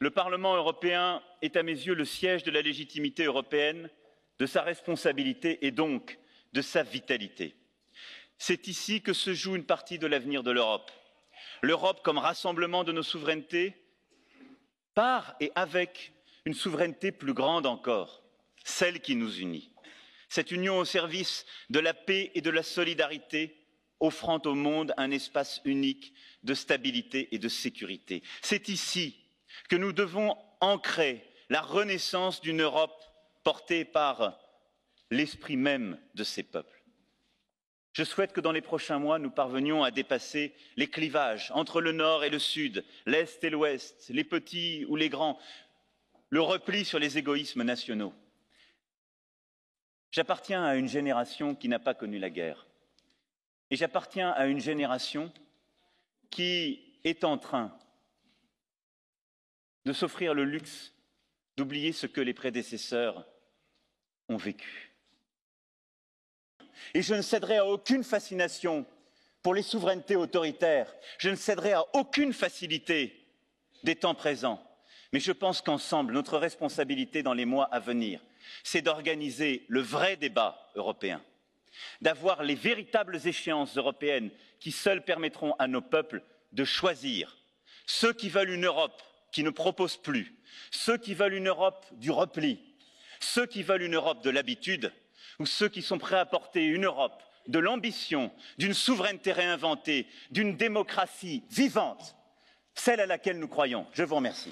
Le Parlement européen est à mes yeux le siège de la légitimité européenne, de sa responsabilité et donc de sa vitalité. C'est ici que se joue une partie de l'avenir de l'Europe. L'Europe comme rassemblement de nos souverainetés par et avec une souveraineté plus grande encore, celle qui nous unit. Cette union au service de la paix et de la solidarité, offrant au monde un espace unique de stabilité et de sécurité. C'est ici que nous devons ancrer la renaissance d'une Europe portée par l'esprit même de ces peuples. Je souhaite que dans les prochains mois, nous parvenions à dépasser les clivages entre le nord et le sud, l'est et l'ouest, les petits ou les grands, le repli sur les égoïsmes nationaux. J'appartiens à une génération qui n'a pas connu la guerre. Et j'appartiens à une génération qui est en train de s'offrir le luxe d'oublier ce que les prédécesseurs ont vécu. Et je ne céderai à aucune fascination pour les souverainetés autoritaires, je ne céderai à aucune facilité des temps présents, mais je pense qu'ensemble, notre responsabilité dans les mois à venir, c'est d'organiser le vrai débat européen, d'avoir les véritables échéances européennes qui seules permettront à nos peuples de choisir ceux qui veulent une Europe qui ne proposent plus, ceux qui veulent une Europe du repli, ceux qui veulent une Europe de l'habitude, ou ceux qui sont prêts à porter une Europe de l'ambition, d'une souveraineté réinventée, d'une démocratie vivante, celle à laquelle nous croyons. Je vous remercie.